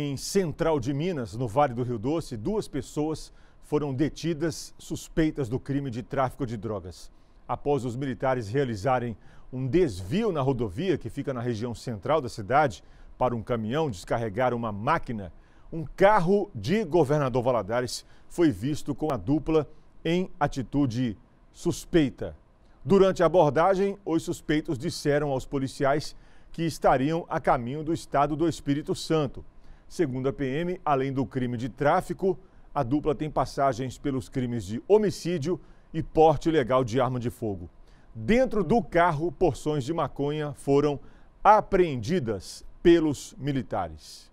Em Central de Minas, no Vale do Rio Doce, duas pessoas foram detidas suspeitas do crime de tráfico de drogas. Após os militares realizarem um desvio na rodovia que fica na região central da cidade para um caminhão descarregar uma máquina, um carro de governador Valadares foi visto com a dupla em atitude suspeita. Durante a abordagem, os suspeitos disseram aos policiais que estariam a caminho do estado do Espírito Santo. Segundo a PM, além do crime de tráfico, a dupla tem passagens pelos crimes de homicídio e porte ilegal de arma de fogo. Dentro do carro, porções de maconha foram apreendidas pelos militares.